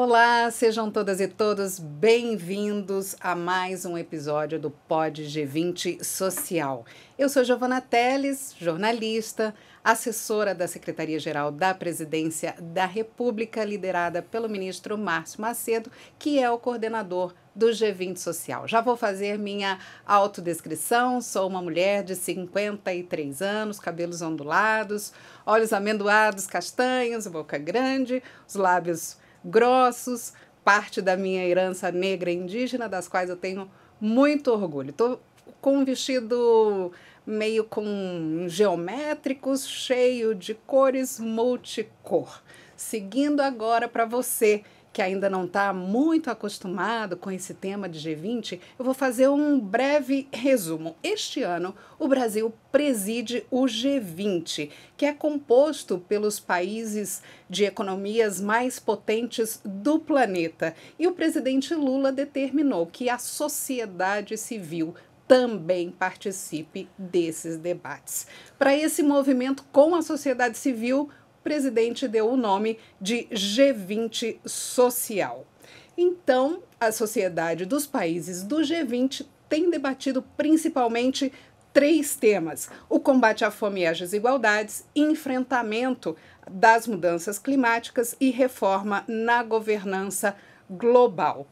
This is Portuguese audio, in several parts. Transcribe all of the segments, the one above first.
Olá, sejam todas e todos bem-vindos a mais um episódio do Pod G20 Social. Eu sou Giovana Teles, jornalista, assessora da Secretaria-Geral da Presidência da República, liderada pelo ministro Márcio Macedo, que é o coordenador do G20 Social. Já vou fazer minha autodescrição. Sou uma mulher de 53 anos, cabelos ondulados, olhos amendoados, castanhos, boca grande, os lábios grossos, parte da minha herança negra e indígena, das quais eu tenho muito orgulho. Estou com um vestido meio com geométricos, cheio de cores multicor. Seguindo agora para você que ainda não está muito acostumado com esse tema de G20, eu vou fazer um breve resumo. Este ano, o Brasil preside o G20, que é composto pelos países de economias mais potentes do planeta. E o presidente Lula determinou que a sociedade civil também participe desses debates. Para esse movimento com a sociedade civil, presidente deu o nome de G20 Social. Então, a sociedade dos países do G20 tem debatido principalmente três temas: o combate à fome e às desigualdades, enfrentamento das mudanças climáticas e reforma na governança global.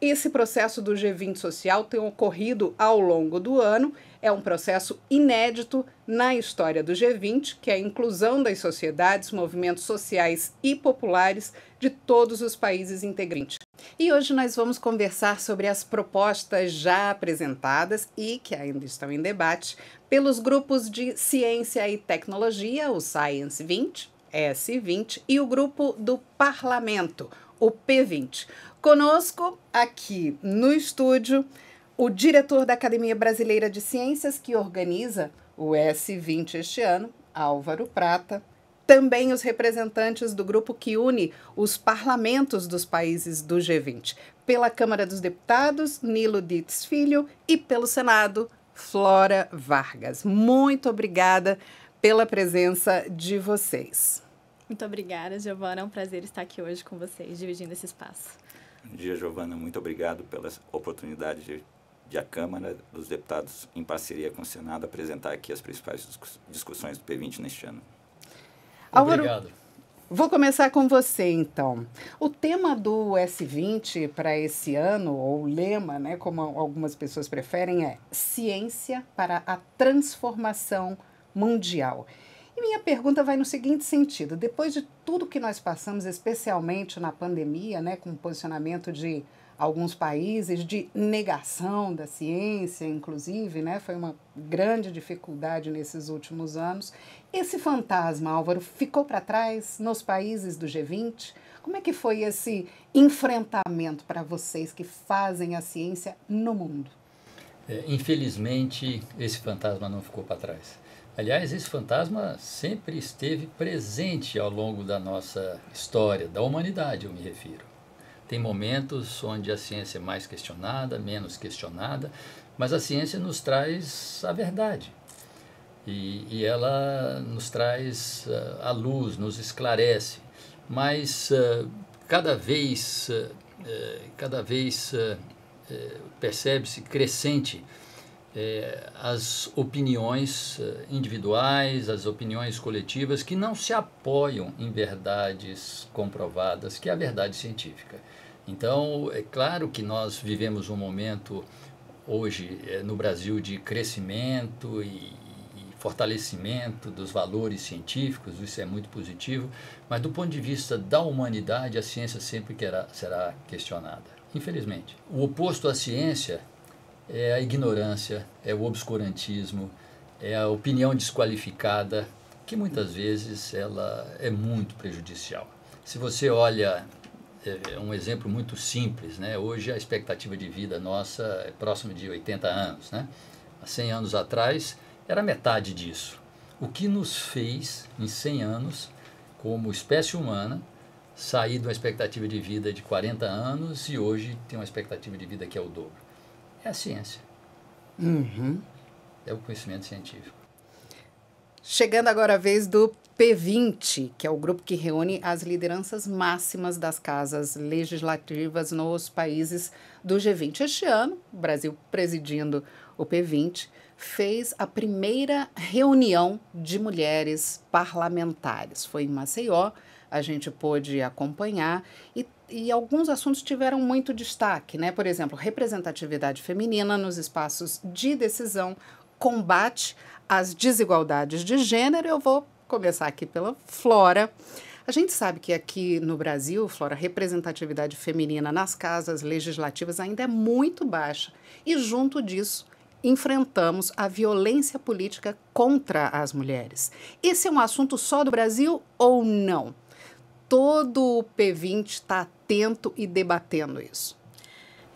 Esse processo do G20 social tem ocorrido ao longo do ano, é um processo inédito na história do G20, que é a inclusão das sociedades, movimentos sociais e populares de todos os países integrantes. E hoje nós vamos conversar sobre as propostas já apresentadas e que ainda estão em debate pelos grupos de Ciência e Tecnologia, o Science 20, S20, e o grupo do Parlamento, o P20. Conosco, aqui no estúdio, o diretor da Academia Brasileira de Ciências, que organiza o S20 este ano, Álvaro Prata. Também os representantes do grupo que une os parlamentos dos países do G20, pela Câmara dos Deputados, Nilo Dits Filho, e pelo Senado, Flora Vargas. Muito obrigada pela presença de vocês. Muito obrigada, Giovana. É um prazer estar aqui hoje com vocês, dividindo esse espaço. Bom dia, Giovana. Muito obrigado pela oportunidade de, de a Câmara dos Deputados, em parceria com o Senado, apresentar aqui as principais discussões do P20 neste ano. Álvaro, obrigado. Vou começar com você, então. O tema do S20 para esse ano, ou lema, né, como algumas pessoas preferem, é Ciência para a Transformação Mundial. E minha pergunta vai no seguinte sentido: depois de tudo que nós passamos, especialmente na pandemia, né, com o posicionamento de alguns países de negação da ciência, inclusive, né, foi uma grande dificuldade nesses últimos anos. Esse fantasma, Álvaro, ficou para trás nos países do G20? Como é que foi esse enfrentamento para vocês que fazem a ciência no mundo? É, infelizmente, esse fantasma não ficou para trás. Aliás, esse fantasma sempre esteve presente ao longo da nossa história, da humanidade, eu me refiro. Tem momentos onde a ciência é mais questionada, menos questionada, mas a ciência nos traz a verdade. E, e ela nos traz uh, a luz, nos esclarece. Mas uh, cada vez, uh, cada vez eh, percebe-se crescente é, as opiniões é, individuais, as opiniões coletivas que não se apoiam em verdades comprovadas, que é a verdade científica. Então, é claro que nós vivemos um momento hoje é, no Brasil de crescimento e, fortalecimento dos valores científicos, isso é muito positivo, mas do ponto de vista da humanidade, a ciência sempre será questionada, infelizmente. O oposto à ciência é a ignorância, é o obscurantismo, é a opinião desqualificada, que muitas vezes ela é muito prejudicial. Se você olha é, é um exemplo muito simples, né? Hoje a expectativa de vida nossa é próximo de 80 anos, né? Há 100 anos atrás era metade disso. O que nos fez em 100 anos, como espécie humana, sair de uma expectativa de vida de 40 anos e hoje tem uma expectativa de vida que é o dobro é a ciência. Uhum. É o conhecimento científico. Chegando agora a vez do P20, que é o grupo que reúne as lideranças máximas das casas legislativas nos países do G20. Este ano, o Brasil presidindo o P20, fez a primeira reunião de mulheres parlamentares. Foi em Maceió, a gente pôde acompanhar e, e alguns assuntos tiveram muito destaque, né? Por exemplo, representatividade feminina nos espaços de decisão, combate às desigualdades de gênero. Eu vou começar aqui pela Flora. A gente sabe que aqui no Brasil, Flora, a representatividade feminina nas casas legislativas ainda é muito baixa. E junto disso, enfrentamos a violência política contra as mulheres. Esse é um assunto só do Brasil ou não? todo o P20 está atento e debatendo isso?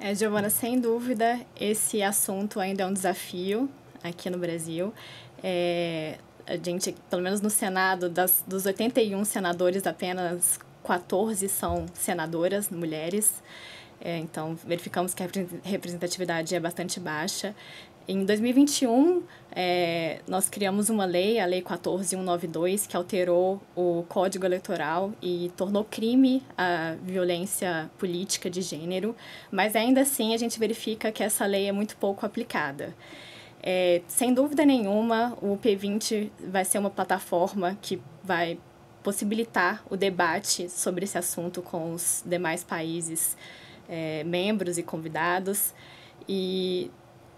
É, Giovana, sem dúvida, esse assunto ainda é um desafio aqui no Brasil. É, a gente, pelo menos no Senado, das, dos 81 senadores, apenas 14 são senadoras, mulheres. É, então, verificamos que a representatividade é bastante baixa. Em 2021, é, nós criamos uma lei, a Lei 14192, que alterou o Código Eleitoral e tornou crime a violência política de gênero, mas ainda assim a gente verifica que essa lei é muito pouco aplicada. É, sem dúvida nenhuma, o P20 vai ser uma plataforma que vai possibilitar o debate sobre esse assunto com os demais países é, membros e convidados. E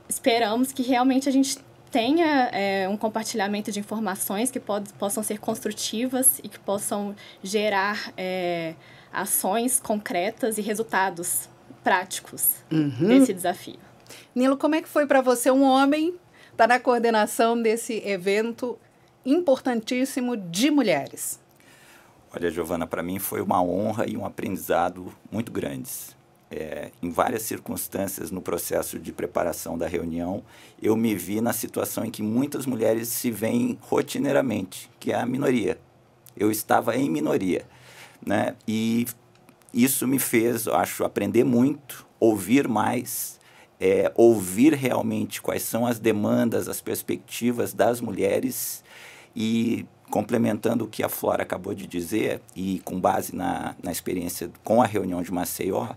esperamos que realmente a gente tenha é, um compartilhamento de informações que pod, possam ser construtivas e que possam gerar é, ações concretas e resultados práticos uhum. desse desafio. Nilo, como é que foi para você, um homem, estar tá na coordenação desse evento importantíssimo de mulheres? Olha, Giovana, para mim foi uma honra e um aprendizado muito grandes é, em várias circunstâncias no processo de preparação da reunião, eu me vi na situação em que muitas mulheres se veem rotineiramente, que é a minoria. Eu estava em minoria, né? E isso me fez, acho, aprender muito, ouvir mais, é, ouvir realmente quais são as demandas, as perspectivas das mulheres e complementando o que a Flora acabou de dizer e com base na, na experiência com a reunião de Maceió,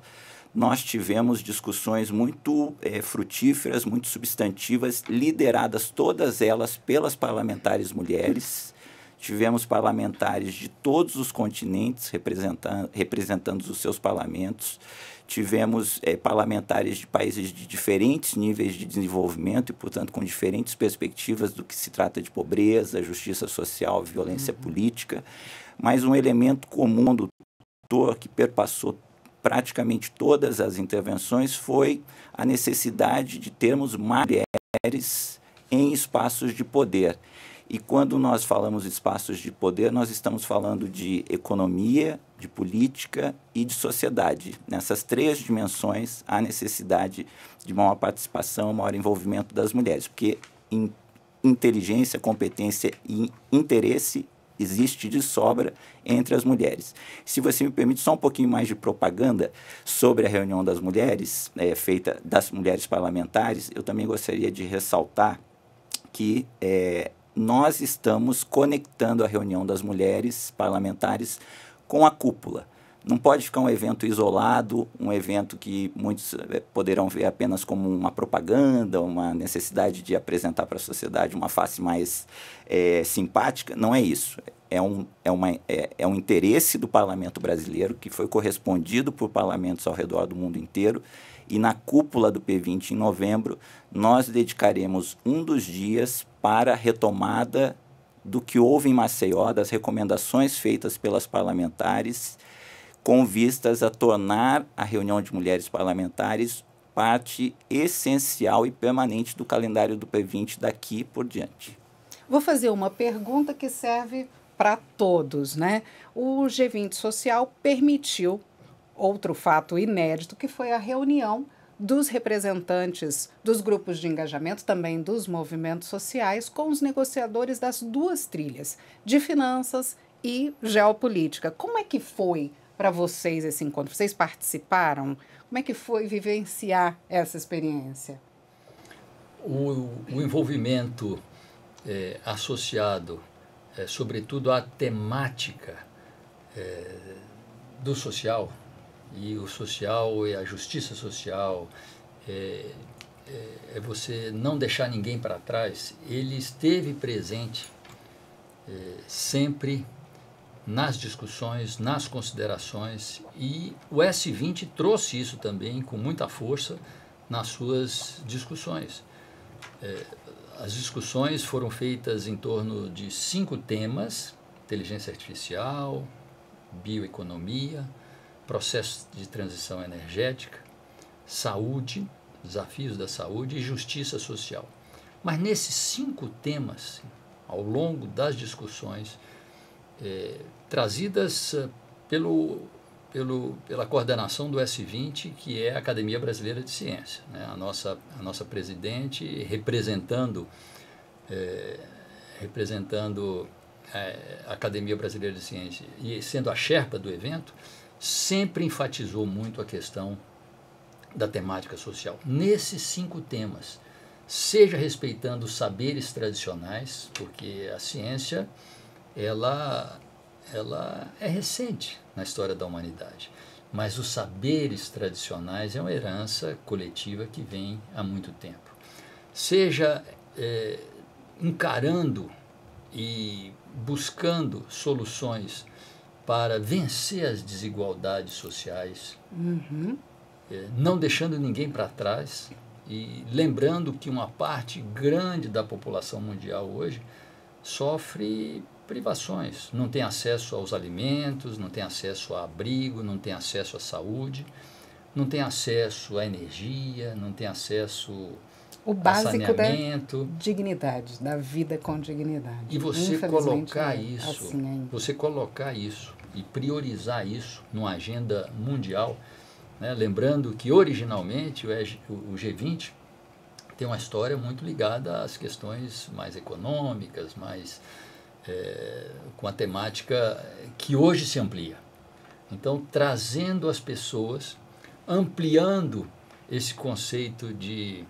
nós tivemos discussões muito é, frutíferas, muito substantivas, lideradas todas elas pelas parlamentares mulheres. Tivemos parlamentares de todos os continentes representando, representando os seus parlamentos. Tivemos é, parlamentares de países de diferentes níveis de desenvolvimento e, portanto, com diferentes perspectivas do que se trata de pobreza, justiça social, violência uhum. política. Mas um elemento comum do que perpassou praticamente todas as intervenções foi a necessidade de termos mulheres em espaços de poder. E quando nós falamos espaços de poder, nós estamos falando de economia, de política e de sociedade. Nessas três dimensões, há necessidade de maior participação, maior envolvimento das mulheres, porque inteligência, competência e interesse existe de sobra entre as mulheres. Se você me permite só um pouquinho mais de propaganda sobre a reunião das mulheres, é, feita das mulheres parlamentares, eu também gostaria de ressaltar que é, nós estamos conectando a reunião das mulheres parlamentares com a cúpula não pode ficar um evento isolado, um evento que muitos eh, poderão ver apenas como uma propaganda, uma necessidade de apresentar para a sociedade uma face mais é, simpática. Não é isso. É um, é, uma, é, é um interesse do parlamento brasileiro que foi correspondido por parlamentos ao redor do mundo inteiro. E na cúpula do P20, em novembro, nós dedicaremos um dos dias para a retomada do que houve em Maceió, das recomendações feitas pelas parlamentares com vistas a tornar a reunião de mulheres parlamentares parte essencial e permanente do calendário do P20 daqui por diante. Vou fazer uma pergunta que serve para todos, né? O G20 Social permitiu outro fato inédito, que foi a reunião dos representantes dos grupos de engajamento, também dos movimentos sociais, com os negociadores das duas trilhas, de finanças e geopolítica. Como é que foi para vocês esse encontro? Vocês participaram? Como é que foi vivenciar essa experiência? O, o envolvimento é, associado, é, sobretudo, à temática é, do social, e o social e a justiça social, é, é, é você não deixar ninguém para trás, ele esteve presente é, sempre nas discussões, nas considerações e o S20 trouxe isso também com muita força nas suas discussões. É, as discussões foram feitas em torno de cinco temas: inteligência artificial, bioeconomia, processo de transição energética, saúde, desafios da saúde e justiça social. Mas nesses cinco temas, ao longo das discussões, é, trazidas eh, pelo, pelo, pela coordenação do S20, que é a Academia Brasileira de Ciência. Né? A, nossa, a nossa presidente representando, é, representando eh, a Academia Brasileira de Ciência e sendo a Sherpa do evento, sempre enfatizou muito a questão da temática social. Nesses cinco temas, seja respeitando os saberes tradicionais, porque a ciência ela, ela é recente na história da humanidade. Mas os saberes tradicionais é uma herança coletiva que vem há muito tempo. Seja é, encarando e buscando soluções para vencer as desigualdades sociais, uhum. é, não deixando ninguém para trás e lembrando que uma parte grande da população mundial hoje sofre privações. Não tem acesso aos alimentos, não tem acesso a abrigo, não tem acesso à saúde, não tem acesso à energia, não tem acesso o básico da dignidade, da vida com dignidade. E você colocar é isso, assim você colocar isso e priorizar isso numa agenda mundial, né? lembrando que originalmente o G20 tem uma história muito ligada às questões mais econômicas, mais é, com a temática que hoje se amplia. Então, trazendo as pessoas, ampliando esse conceito de,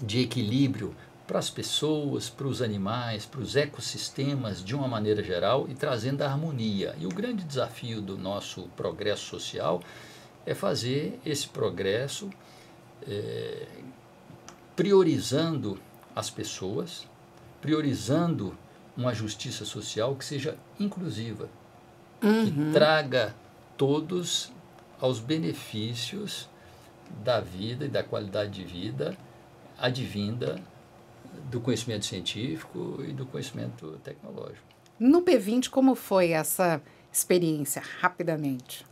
de equilíbrio para as pessoas, para os animais, para os ecossistemas de uma maneira geral e trazendo a harmonia. E o grande desafio do nosso progresso social é fazer esse progresso é, priorizando as pessoas, priorizando uma justiça social que seja inclusiva, uhum. que traga todos aos benefícios da vida e da qualidade de vida advinda do conhecimento científico e do conhecimento tecnológico. No P20, como foi essa experiência, rapidamente?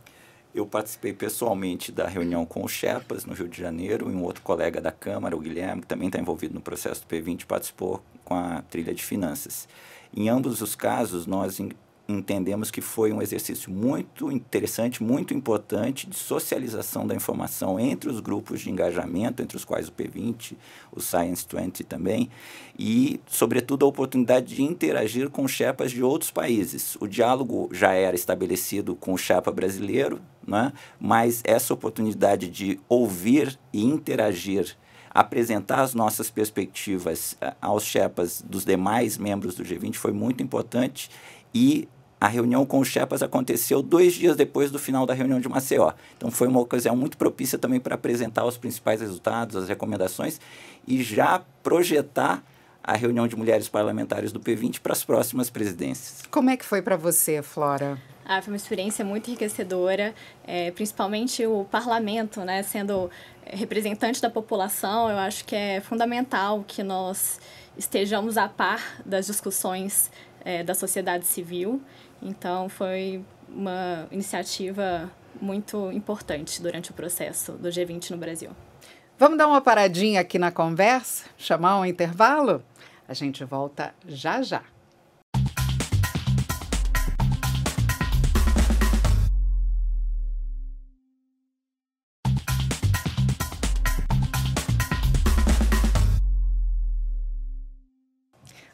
Eu participei pessoalmente da reunião com o Sherpas no Rio de Janeiro e um outro colega da Câmara, o Guilherme, que também está envolvido no processo do P20, participou com a trilha de finanças. Em ambos os casos, nós entendemos que foi um exercício muito interessante, muito importante de socialização da informação entre os grupos de engajamento, entre os quais o P20, o Science 20 também, e, sobretudo, a oportunidade de interagir com Sherpas de outros países. O diálogo já era estabelecido com o chapa brasileiro, né? mas essa oportunidade de ouvir e interagir apresentar as nossas perspectivas eh, aos chefes dos demais membros do G20 foi muito importante e a reunião com os chefes aconteceu dois dias depois do final da reunião de Maceió. Então foi uma ocasião muito propícia também para apresentar os principais resultados, as recomendações e já projetar a reunião de mulheres parlamentares do P20 para as próximas presidências. Como é que foi para você, Flora? Ah, foi uma experiência muito enriquecedora, é, principalmente o parlamento, né, sendo é, representante da população, eu acho que é fundamental que nós estejamos a par das discussões é, da sociedade civil. Então, foi uma iniciativa muito importante durante o processo do G20 no Brasil. Vamos dar uma paradinha aqui na conversa, chamar um intervalo? A gente volta já já.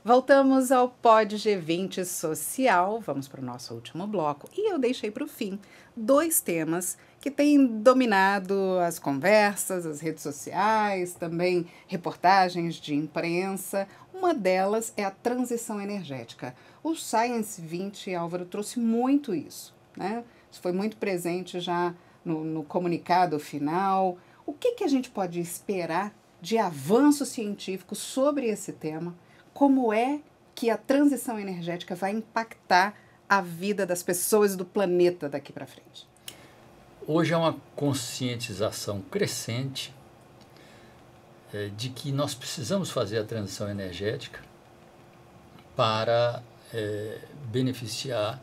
Voltamos ao Pod G20 Social, vamos para o nosso último bloco. E eu deixei para o fim dois temas que têm dominado as conversas, as redes sociais, também reportagens de imprensa. Uma delas é a transição energética. O Science 20, Álvaro, trouxe muito isso, né? Isso foi muito presente já no, no comunicado final. O que, que a gente pode esperar de avanço científico sobre esse tema? como é que a transição energética vai impactar a vida das pessoas e do planeta daqui para frente? Hoje há é uma conscientização crescente é, de que nós precisamos fazer a transição energética para é, beneficiar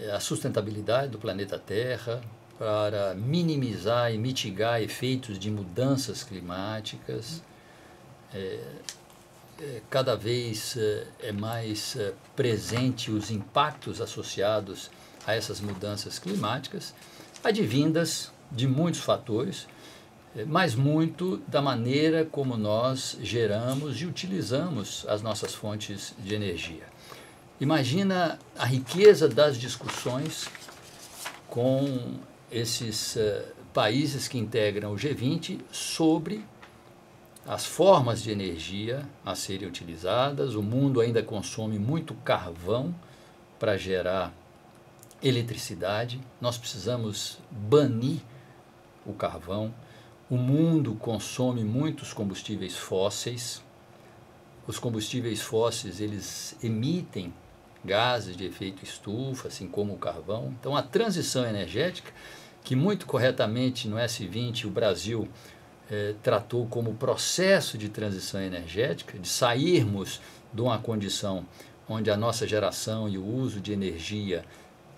é, a sustentabilidade do planeta Terra, para minimizar e mitigar efeitos de mudanças climáticas. É, é, cada vez é, é mais é, presente os impactos associados a essas mudanças climáticas, advindas de muitos fatores, mas muito da maneira como nós geramos e utilizamos as nossas fontes de energia. Imagina a riqueza das discussões com esses países que integram o G20 sobre as formas de energia a serem utilizadas. O mundo ainda consome muito carvão para gerar eletricidade. Nós precisamos banir o carvão. O mundo consome muitos combustíveis fósseis. Os combustíveis fósseis, eles emitem gases de efeito estufa, assim como o carvão. Então a transição energética, que muito corretamente no S20 o Brasil eh, tratou como processo de transição energética, de sairmos de uma condição onde a nossa geração e o uso de energia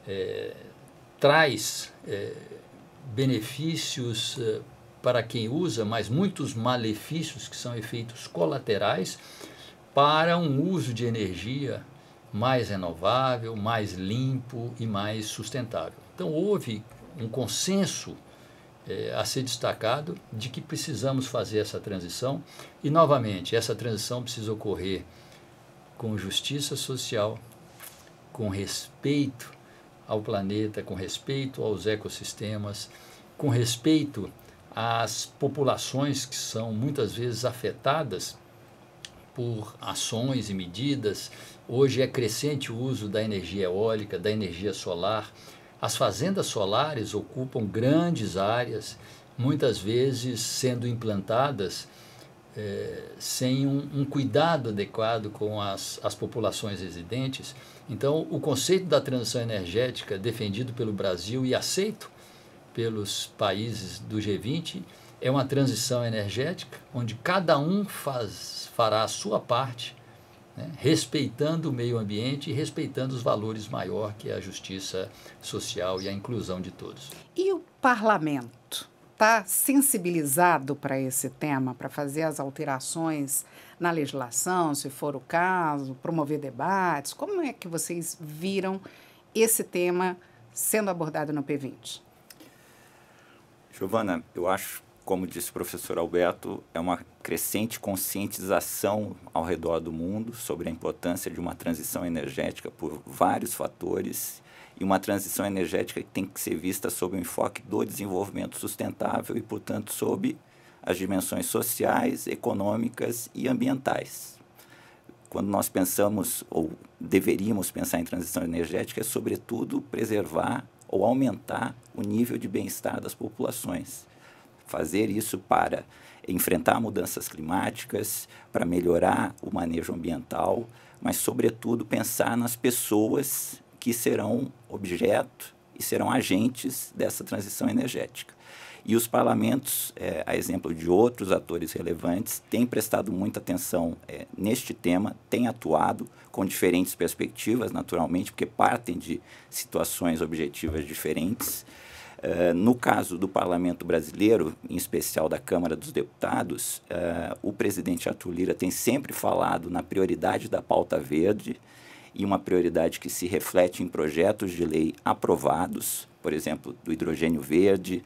eh, traz eh, benefícios para quem usa, mas muitos malefícios que são efeitos colaterais para um uso de energia mais renovável, mais limpo e mais sustentável. Então houve um consenso é, a ser destacado de que precisamos fazer essa transição e, novamente, essa transição precisa ocorrer com justiça social, com respeito ao planeta, com respeito aos ecossistemas, com respeito às populações que são muitas vezes afetadas por ações e medidas. Hoje é crescente o uso da energia eólica, da energia solar as fazendas solares ocupam grandes áreas, muitas vezes sendo implantadas é, sem um, um, cuidado adequado com as, as populações residentes. Então, o conceito da transição energética, defendido pelo Brasil e aceito pelos países do G20, é uma transição energética onde cada um faz, fará a sua parte né, respeitando o meio ambiente e respeitando os valores maior que é a justiça social e a inclusão de todos. E o parlamento está sensibilizado para esse tema, para fazer as alterações na legislação, se for o caso, promover debates? Como é que vocês viram esse tema sendo abordado no P20? Giovana, eu acho como disse o professor Alberto, é uma crescente conscientização ao redor do mundo sobre a importância de uma transição energética por vários fatores e uma transição energética que tem que ser vista sob o enfoque do desenvolvimento sustentável e, portanto, sob as dimensões sociais, econômicas e ambientais. Quando nós pensamos ou deveríamos pensar em transição energética, é sobretudo preservar ou aumentar o nível de bem-estar das populações fazer isso para enfrentar mudanças climáticas, para melhorar o manejo ambiental, mas, sobretudo, pensar nas pessoas que serão objeto e serão agentes dessa transição energética. E os parlamentos, é, a exemplo de outros atores relevantes, têm prestado muita atenção é, neste tema, têm atuado com diferentes perspectivas, naturalmente, porque partem de situações objetivas diferentes eh, no caso do parlamento brasileiro, em especial da Câmara dos Deputados, uh, o presidente Arthur Lira tem sempre falado na prioridade da pauta verde e uma prioridade que se reflete em projetos de lei aprovados, por exemplo, do hidrogênio verde,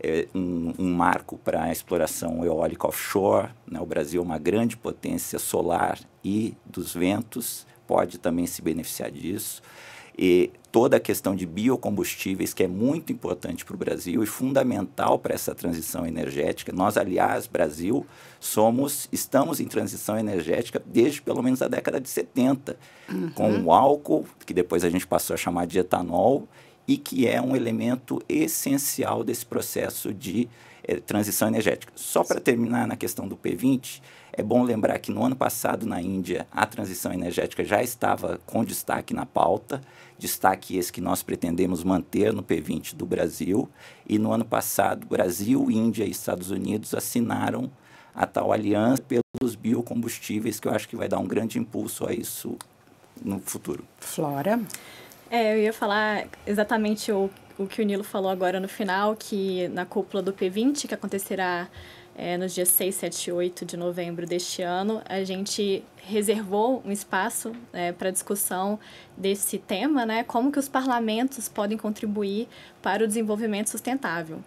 é um, um, marco para a exploração eólica offshore. Né? O Brasil é uma grande potência solar e dos ventos, pode também se beneficiar disso e toda a questão de biocombustíveis, que é muito importante para o Brasil e fundamental para essa transição energética. Nós, aliás, Brasil, somos, estamos em transição energética desde pelo menos a década de 70, uhum. com o álcool, que depois a gente passou a chamar de etanol, e que é um elemento essencial desse processo de é, transição energética. Só para terminar na questão do P20, é bom lembrar que no ano passado, na Índia, a transição energética já estava com destaque na pauta. Destaque esse que nós pretendemos manter no P20 do Brasil. E no ano passado, Brasil, Índia e Estados Unidos assinaram a tal aliança pelos biocombustíveis, que eu acho que vai dar um grande impulso a isso no futuro. Flora? É, eu ia falar exatamente o, o que o Nilo falou agora no final, que na cúpula do P20, que acontecerá é, nos dias 6, 7 e 8 de novembro deste ano, a gente reservou um espaço é, para discussão desse tema, né, como que os parlamentos podem contribuir para o desenvolvimento sustentável.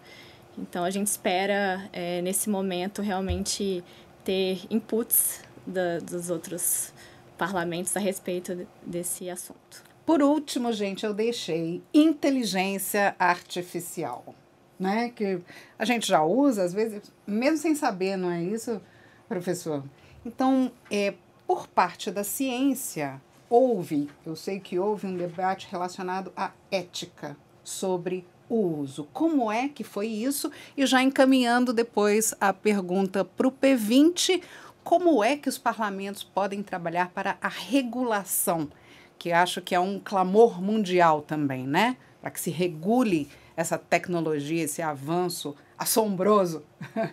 Então, a gente espera, é, nesse momento, realmente ter inputs da, dos outros parlamentos a respeito desse assunto. Por último, gente, eu deixei inteligência artificial né? Que a gente já usa, às vezes, mesmo sem saber, não é isso, professor? Então, é, por parte da ciência, houve, eu sei que houve um debate relacionado à ética sobre o uso. Como é que foi isso? E já encaminhando depois a pergunta para o P20, como é que os parlamentos podem trabalhar para a regulação? Que acho que é um clamor mundial também, né? para que se regule essa tecnologia, esse avanço assombroso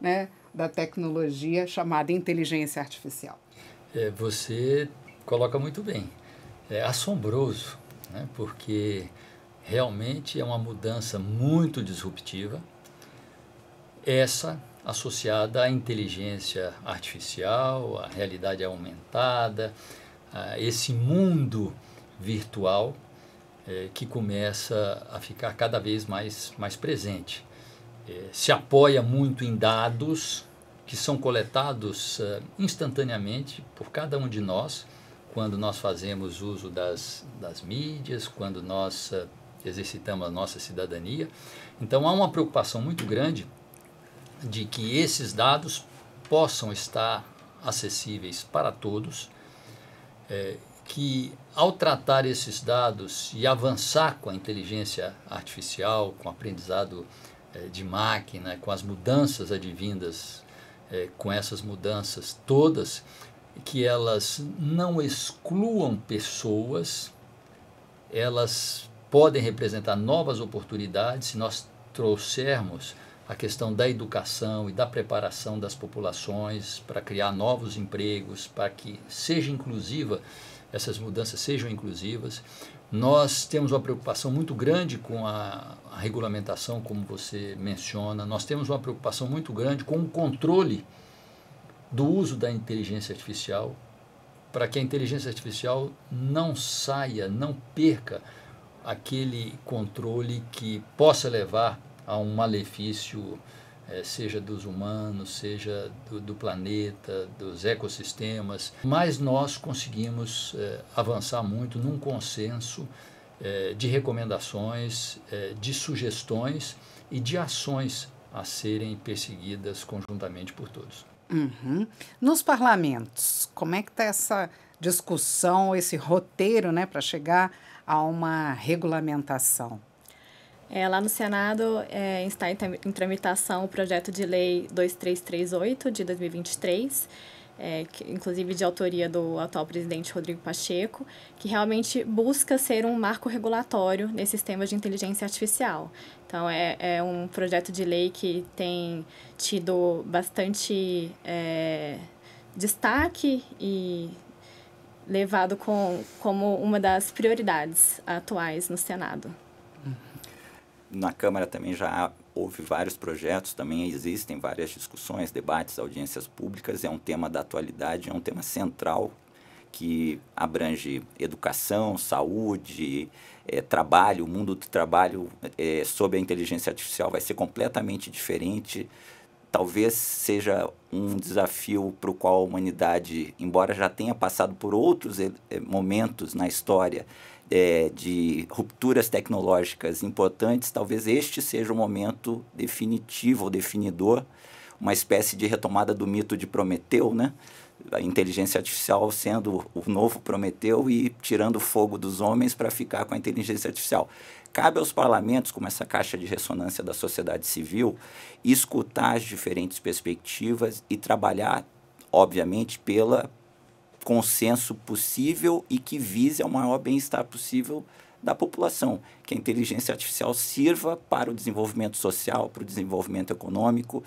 né, da tecnologia chamada inteligência artificial. É, você coloca muito bem. É assombroso, né, porque realmente é uma mudança muito disruptiva. Essa associada à inteligência artificial, à realidade aumentada, a esse mundo virtual é, que começa a ficar cada vez mais, mais presente. É, se apoia muito em dados que são coletados é, instantaneamente por cada um de nós quando nós fazemos uso das, das mídias, quando nós é, exercitamos a nossa cidadania. Então há uma preocupação muito grande de que esses dados possam estar acessíveis para todos. É, que, ao tratar esses dados e avançar com a inteligência artificial, com o aprendizado eh, de máquina, com as mudanças advindas, eh, com essas mudanças todas, que elas não excluam pessoas, elas podem representar novas oportunidades se nós trouxermos a questão da educação e da preparação das populações para criar novos empregos, para que seja inclusiva essas mudanças sejam inclusivas. Nós temos uma preocupação muito grande com a, a regulamentação, como você menciona, nós temos uma preocupação muito grande com o controle do uso da inteligência artificial, para que a inteligência artificial não saia, não perca aquele controle que possa levar a um malefício é, seja dos humanos, seja do, do, planeta, dos ecossistemas, mas nós conseguimos é, avançar muito num consenso é, de recomendações, de sugestões e de ações a serem perseguidas conjuntamente por todos. Uhum. Nos parlamentos, como é que está essa discussão, esse roteiro né, para chegar a uma regulamentação? É, lá no Senado é, está em, em tramitação o projeto de lei 2338 de 2023, é, que, inclusive de autoria do atual presidente Rodrigo Pacheco, que realmente busca ser um marco regulatório nesses temas de inteligência artificial. Então, é, é um projeto de lei que tem tido bastante é, destaque e levado com, como uma das prioridades atuais no Senado na Câmara também já houve vários projetos, também existem várias discussões, debates, audiências públicas, é um tema da atualidade, é um tema central que abrange educação, saúde, é, trabalho, o mundo do trabalho é, sob a inteligência artificial vai ser completamente diferente. Talvez seja um desafio para o qual a humanidade, embora já tenha passado por outros eh, momentos na história, é, de rupturas tecnológicas importantes, talvez este seja o momento definitivo ou definidor, uma espécie de retomada do mito de Prometeu, né? a inteligência artificial sendo o novo Prometeu e tirando fogo dos homens para ficar com a inteligência artificial. Cabe aos parlamentos, como essa caixa de ressonância da sociedade civil, escutar as diferentes perspectivas e trabalhar, obviamente, pela consenso possível e que vise ao maior bem-estar possível da população, que a inteligência artificial sirva para o desenvolvimento social, para o desenvolvimento econômico,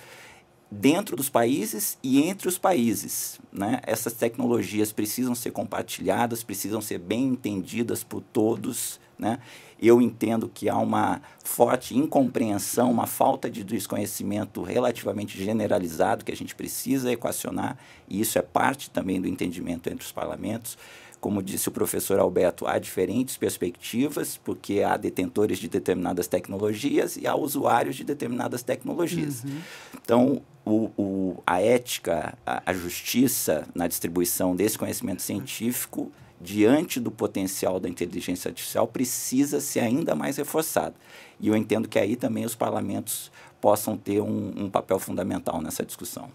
dentro dos países e entre os países. Né? Essas tecnologias precisam ser compartilhadas, precisam ser bem entendidas por todos, né? Eu entendo que há uma forte incompreensão, uma falta de desconhecimento relativamente generalizado que a gente precisa equacionar, e isso é parte também do entendimento entre os parlamentos como disse o professor Alberto, há diferentes perspectivas, porque há detentores de determinadas tecnologias e há usuários de determinadas tecnologias. Uhum. Então, o, o, a ética, a, a, justiça na distribuição desse conhecimento científico diante do potencial da inteligência artificial precisa ser ainda mais reforçado. E eu entendo que aí também os parlamentos possam ter um, um papel fundamental nessa discussão.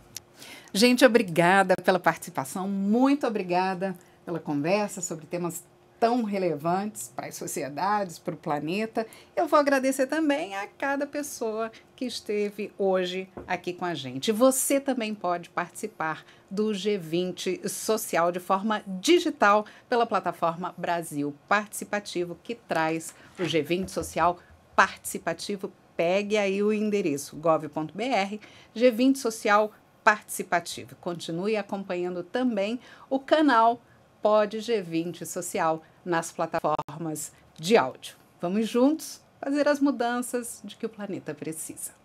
Gente, obrigada pela participação, muito obrigada pela conversa sobre temas tão relevantes para as sociedades, para o planeta. Eu vou agradecer também a cada pessoa que esteve hoje aqui com a gente. Você também pode participar do G20 Social de forma digital pela plataforma Brasil Participativo, que traz o G20 Social Participativo. Pegue aí o endereço gov.br, G20 Social Participativo. Continue acompanhando também o canal Pod G20 Social nas plataformas de áudio. Vamos juntos fazer as mudanças de que o planeta precisa.